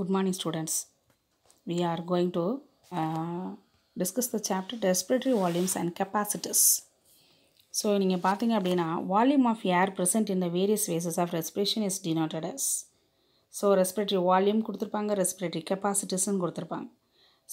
good morning students we are going to uh, discuss the chapter respiratory volumes and capacities so in neenga pathinga appadina volume of air present in the various phases of respiration is denoted as so respiratory volume kuduthirupanga respiratory capacities nu kuduthirupanga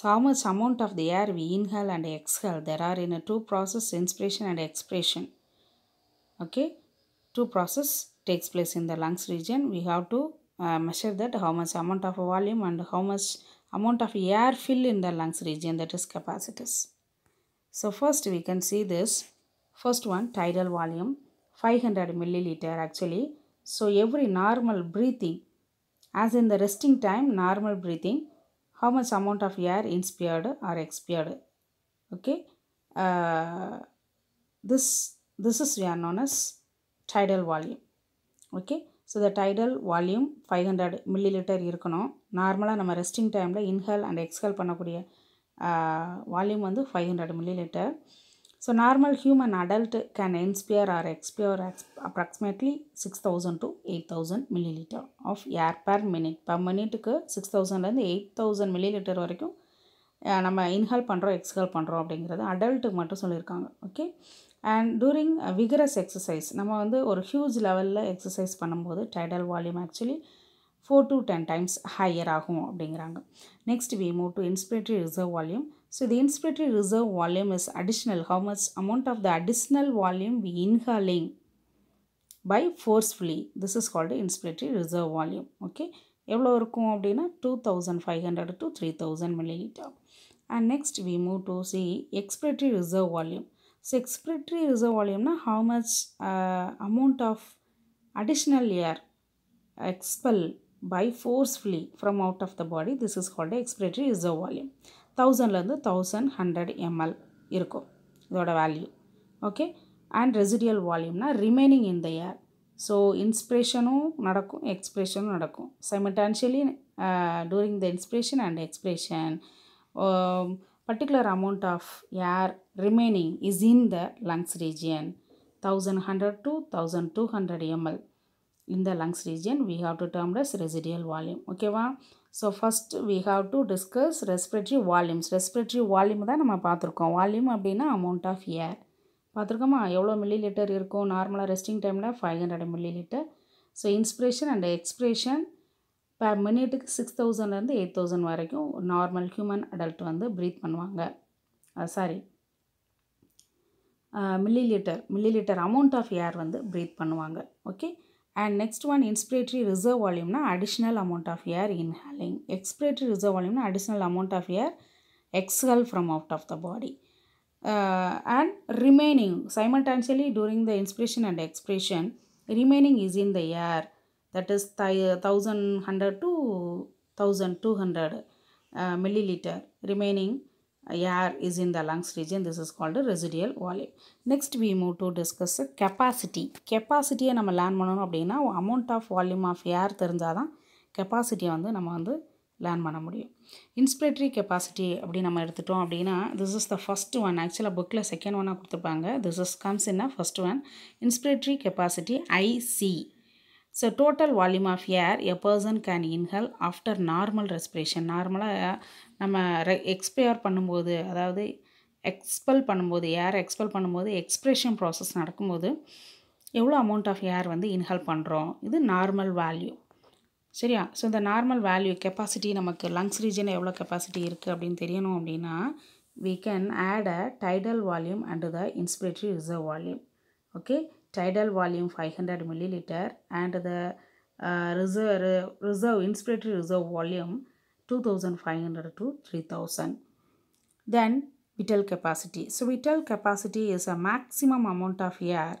so how much amount of the air we inhale and exhale there are in a two process inspiration and expiration okay two process takes place in the lungs region we have to uh, measure that how much amount of volume and how much amount of air fill in the lungs region that is capacitors. So first we can see this. First one tidal volume 500 milliliter actually. So every normal breathing as in the resting time normal breathing how much amount of air inspired or expired. Okay. Uh, this, this is we are known as tidal volume. Okay. So the tidal volume five hundred millilitre இருக்கணும் நார்மலாக நம்ம resting டைமில் inhale and exhale பண்ணக்கூடிய volume வந்து five hundred millilitre so normal human adult can inspire or expire approximately six thousand to eight thousand millilitre of air per minute per மினிட்டுக்கு six தௌசண்ட்லேருந்து eight thousand millilitre வரைக்கும் நம்ம inhale பண்ணுறோம் exhale பண்ணுறோம் அப்படிங்கிறது அடல்ட்டுக்கு மட்டும் சொல்லியிருக்காங்க okay and during vigorous exercise நம்ம வந்து ஒரு ஹியூஜ் லெவலில் எக்ஸசைஸ் பண்ணும்போது tidal volume actually four to ten times higher ஆகும் அப்படிங்கிறாங்க next we move to inspiratory reserve volume so the inspiratory reserve volume is additional how much amount of the additional volume we inhaling by forcefully this is called inspiratory reserve volume okay எவ்வளோ இருக்கும் அப்படின்னா two thousand five hundred to three thousand milli litre and next we move to the expiratory reserve volume So expiratory reserve volume na how much uh, amount of additional air expel by forcefully from out of the body. This is called a expiratory reserve volume. 1000 ल thousand hundred ml इरुको. इदोड value. Okay. And residual volume na remaining in the air. So inspiration नडको, expiration नडको. Simultaneously uh, during the inspiration and expiration. Um, particular amount of air remaining is in the lungs region thousand hundred to thousand two hundred ML இந்த lungs region have have to as residual volume ஓகேவா so first we have to discuss respiratory volumes respiratory volume தான் நம்ம பார்த்துருக்கோம் volume அப்படின்னா amount of ஏர் பார்த்துருக்கோமா எவ்வளோ milli litre இருக்கும் நார்மலாக resting டைமில் five hundred millilitre so inspiration and expiration per மினிட்டுக்கு சிக்ஸ் தௌசண்ட்லேருந்து எயிட் தௌசண்ட் வரைக்கும் நார்மல் ஹியூமன் அடல்ட் வந்து ப்ரீத் பண்ணுவாங்க sorry millilitre millilitre amount of air வந்து ப்ரீத் பண்ணுவாங்க okay and next one inspiratory reserve வால்யூம்னா additional amount of air inhaling expiratory reserve வால்யூம்னா additional amount of air exhale from out of the body and remaining simultaneously during the inspiration and expiration remaining is in the air that is தை thousand hundred to thousand two hundred millilitre remaining air is in the lungs region this is called residual volume next we move to discuss capacity கெப்பாசிட்டியை நம்ம learn பண்ணணும் அப்படின்னா amount of volume of air தெரிஞ்சால் தான் கெப்பாசிட்டியை வந்து நம்ம வந்து learn பண்ண முடியும் இன்ஸ்பிரேட்டரி கெப்பாசிட்டி அப்படி நம்ம எடுத்துட்டோம் அப்படின்னா this is the first one ஆக்சுவலாக புக்கில் செகண்ட் ஒன்னாக கொடுத்துருப்பாங்க this is comes in a first one inspiratory capacity IC so total volume of air a person can inhale after normal respiration நார்மலாக நம்ம ரெ எக்ஸ்பயர் பண்ணும்போது அதாவது எக்ஸ்பெல் பண்ணும்போது ஏர் எக்ஸ்பெல் பண்ணும்போது எக்ஸ்பிரேஷன் ப்ராசஸ் நடக்கும்போது எவ்வளோ அமௌண்ட் ஆஃப் ஏர் வந்து இன்ஹல் பண்ணுறோம் இது நார்மல் வேல்யூ சரியா ஸோ இந்த நார்மல் வேல்யூ கெப்பாசிட்டி நமக்கு லங்ஸ் ரீஜன் எவ்வளோ கெப்பாசிட்டி இருக்குது அப்படின்னு தெரியணும் அப்படின்னா we can add a tidal volume and the inspiratory reserve volume okay tidal volume 500 milliliter and the uh, reserve, reserve inspiratory reserve volume 2500 to 3000 then vital capacity so vital capacity is a maximum amount of air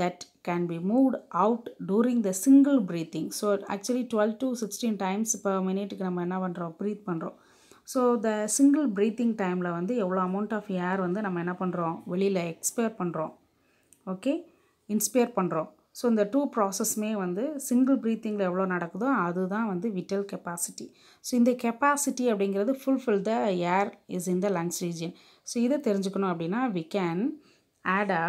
that can be moved out during the single breathing so actually 12 to 16 times per minute நம்ம என்ன பண்ணுறோம் breath பண்ணுறோம் so the single breathing டைமில் வந்து எவ்வளோ amount of air வந்து நம்ம என்ன பண்ணுறோம் வெளியில் எக்ஸ்பேர் பண்ணுறோம் ஓகே இன்ஸ்பயர் பண்ணுறோம் ஸோ இந்த டூ ப்ராசஸ்மே வந்து சிங்கிள் ப்ரீத்திங்கில் எவ்வளோ நடக்குதோ அதுதான் வந்து விட்டல் கெப்பாசிட்டி ஸோ இந்த கெப்பாசிட்டி அப்படிங்கிறது fulfil the air is in the lungs region so இதை தெரிஞ்சுக்கணும் அப்படின்னா we can add a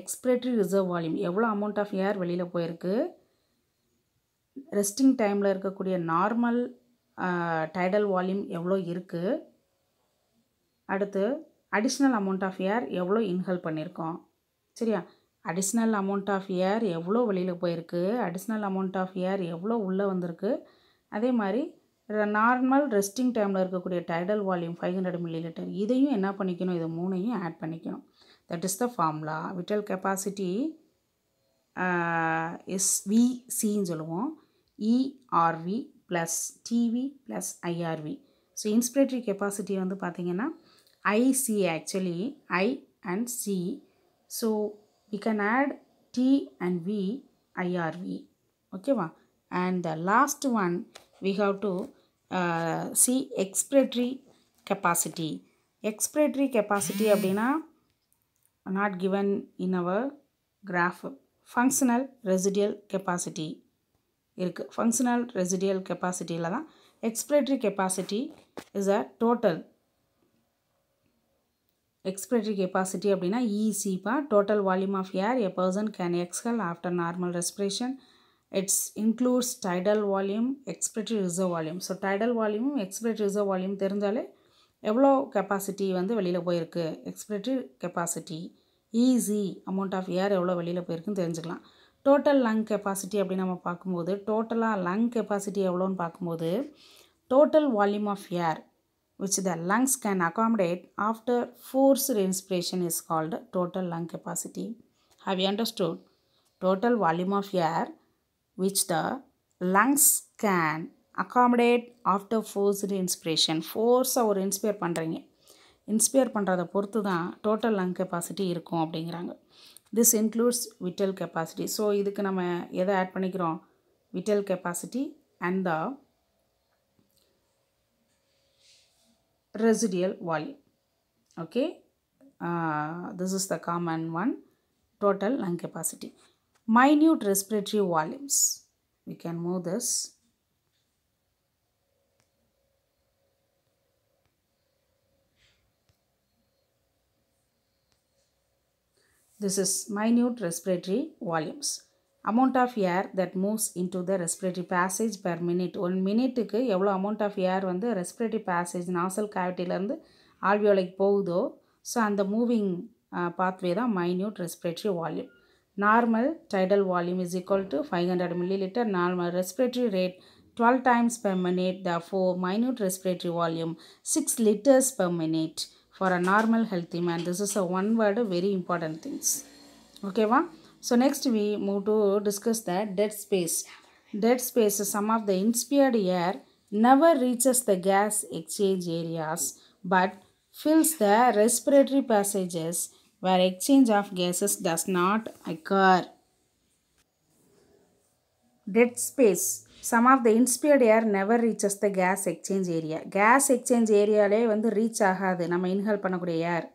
expiratory reserve volume எவ்வளோ அமௌண்ட் ஆஃப் ஏர் வெளியில் போயிருக்கு ரெஸ்டிங் டைமில் இருக்கக்கூடிய நார்மல் டைடல் வால்யூம் எவ்வளோ இருக்குது அடுத்து அடிஷ்னல் அமௌண்ட் ஆஃப் ஏர் எவ்வளோ இன்ஹெல் பண்ணியிருக்கோம் சரியா அடிஷ்னல் அமௌண்ட் ஆஃப் ஏர் எவ்வளோ வெளியில் போயிருக்கு அடிஷ்னல் அமௌண்ட் ஆஃப் ஏர் எவ்வளோ உள்ளே வந்திருக்கு அதே மாதிரி நார்மல் ரெஸ்டிங் டைமில் இருக்கக்கூடிய tidal volume five hundred millilitre இதையும் என்ன பண்ணிக்கணும் இதை மூணையும் ஆட் பண்ணிக்கணும் that is the formula vital capacity எஸ்விசின்னு சொல்லுவோம் ERV plus TV plus IRV so inspiratory capacity வந்து பார்த்திங்கன்னா IC actually I and C So we can add T and V, IRV. Okay, and the last one we have to uh, see expiratory capacity. Expiratory capacity abdina not given in our graph. Functional residual capacity இருக்குது functional residual கெப்பாசிட்டியில் தான் expiratory capacity is a total எக்ஸ்பிரேட்டரி கெப்பாசிட்டி அப்படின்னா இசிபா total volume of air a person can exhale after normal respiration it's includes tidal volume expiratory reserve volume so tidal வால்யூமும் expiratory reserve volume தெரிஞ்சாலே எவ்வளோ கெப்பாசிட்டி வந்து வெளியில் போயிருக்கு expiratory capacity is amount of air எவ்வளோ வெளியில் போயிருக்குன்னு தெரிஞ்சுக்கலாம் டோட்டல் லங் கெப்பாசிட்டி அப்படின்னு நம்ம பார்க்கும்போது டோட்டலாக லங் கெப்பாசிட்டி எவ்வளோன்னு பார்க்கும்போது total volume of air which the lungs can accommodate after forced inspiration is called total lung capacity. Have you understood? Total volume of air which the lungs can accommodate after forced inspiration. Force அவர் inspire பண்ணுறீங்க Inspire பண்ணுறத பொறுத்து தான் total lung capacity இருக்கும் அப்படிங்கிறாங்க this includes vital capacity so இதுக்கு நம்ம எதை ஆட் பண்ணிக்கிறோம் vital capacity and the residual volume. Okay, uh, this is the common one, total lung capacity. Minute respiratory volumes, we can move this. This is minute respiratory volumes. Amount of air that moves into the respiratory passage per minute one மினிட்டுக்கு எவ்வளோ amount of air வந்து respiratory passage nasal கேவிட்டிலேருந்து ஆழ்வியோலைக்கு போகுதோ so அந்த moving pathway uh, தான் minute respiratory volume normal tidal volume is equal to five hundred millilitre normal respiratory rate twelve times per minute therefore minute respiratory volume six litres per minute for a normal healthy man this is a one word very important things ஓகேவா So next we move to discuss the dead space. Dead space, is some of the inspired air never reaches the gas exchange areas but fills the respiratory passages where exchange of gases does not occur. Dead space. Some of the inspired air never reaches the Gas exchange area gas exchange ஏரியாலே வந்து reach ஆகாது நம்ம inhale பண்ணக்கூடிய air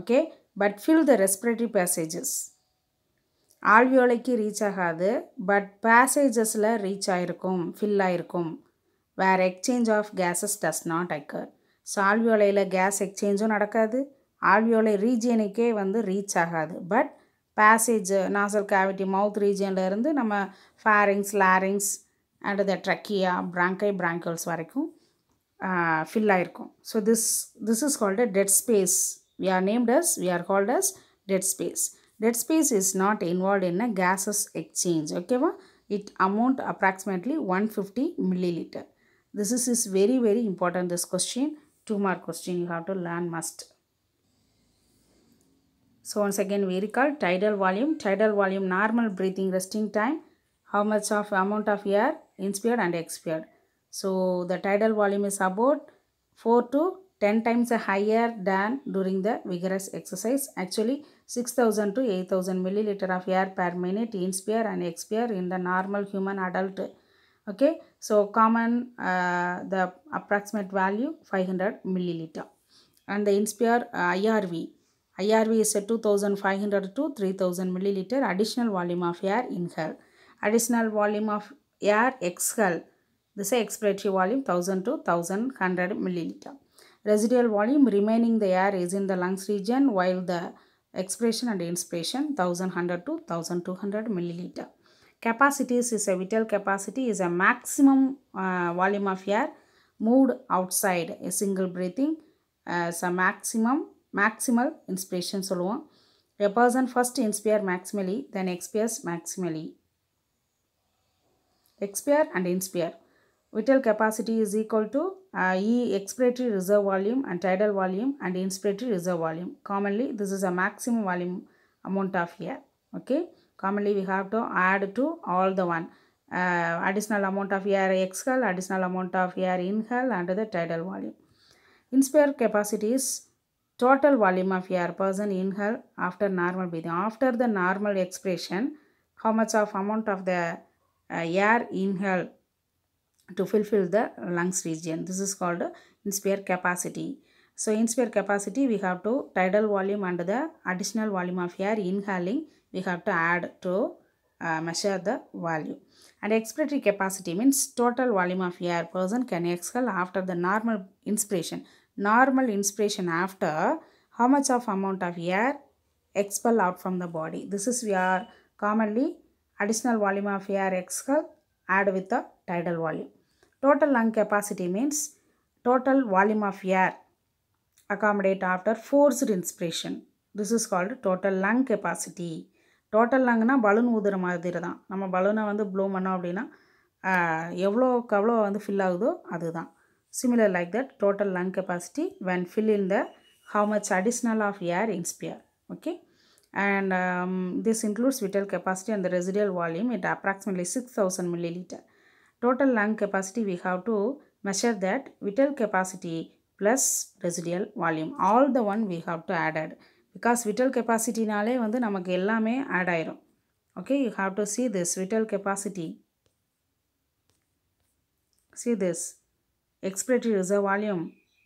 okay? But fill the respiratory passages. ஆழ்வியோலைக்கு reach ஆகாது but பேசேஜஸில் reach ஆகிருக்கும் fill ஆகிருக்கும் where exchange of gases does not occur so ஆழ்வியோலையில் கேஸ் எக்ஸ்சேஞ்சும் நடக்காது ஆழ்வியோலை ரீஜியனுக்கே வந்து ரீச் ஆகாது but passage nasal cavity mouth இருந்து நம்ம pharynx larynx and the trachea பிராங்கை பிராங்கல்ஸ் வரைக்கும் ஃபில் ஆகிருக்கும் so this this is called dead space we are named as we are called as as dead space Dead space is not involved in a gases exchange. Okay, well, it amount approximately 150 milliliter. This is, is very, very important, this question. Two mark question, you have to learn must. So once again we recall tidal volume, tidal volume, normal breathing, resting time, how much of amount of air inspired and expired. So the tidal volume is about 4 to 10 times higher than during the vigorous exercise. Actually, 6000 to 8000 milliliter of air per minute inspire and expire in the normal human adult. Okay, so common uh, the approximate value 500 milliliter. And the inspire uh, IRV. IRV is a 2500 to 3000 milliliter additional volume of air inhale. Additional volume of air exhale. This is expiratory volume 1000 to 1100 milliliter. Residual volume remaining the air is in the lungs region while the expiration and inspiration 1100 to 1200 milliliter. Capacities is a vital capacity is a maximum uh, volume of air moved outside a single breathing as a maximum maximal inspiration long, a person first inspire maximally then expires maximally expire and inspire Vital capacity is equal to uh, E expiratory reserve volume and tidal volume and inspiratory reserve volume. Commonly, this is a maximum volume amount of air. Okay. Commonly, we have to add to all the one. Uh, additional amount of air exhale, additional amount of air inhale and the tidal volume. Inspire capacity is total volume of air person inhale after normal breathing. After the normal expiration, how much of amount of the uh, air inhale to fulfill the lungs region. This is called inspire capacity. So inspire capacity we have to tidal volume and the additional volume of air inhaling we have to add to uh, measure the volume. And expiratory capacity means total volume of air person can exhale after the normal inspiration. Normal inspiration after how much of amount of air expel out from the body. This is we are commonly additional volume of air exhale add with the tidal volume. Total lung capacity means total volume of air accommodate after forced inspiration this is called total lung capacity total லங்னா balloon ஊதுற மாதிரி தான் நம்ம பலூனை வந்து flow பண்ணோம் அப்படின்னா எவ்வளோக்கு எவ்வளோ வந்து ஃபில் ஆகுதோ அதுதான் similar like that total lung capacity when fill in the how much additional of air inspire okay and this includes vital capacity அந்த the residual volume it approximately six thousand millilitre total lung capacity we have to measure that vital capacity plus residual volume all the one we have to added because vital capacity-நாலே வந்து நமக்கு எல்லாமே add ஆயிரும் okay you have to see this vital capacity see this expiratory reserve volume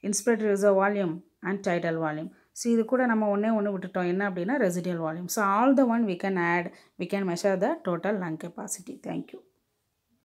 inspiratory reserve volume and tidal volume so இது கூட நம்ம ஒன்றே ஒன்று விட்டுட்டோம் என்ன அப்படின்னா residual volume so all the one we can add we can measure the total lung capacity thank you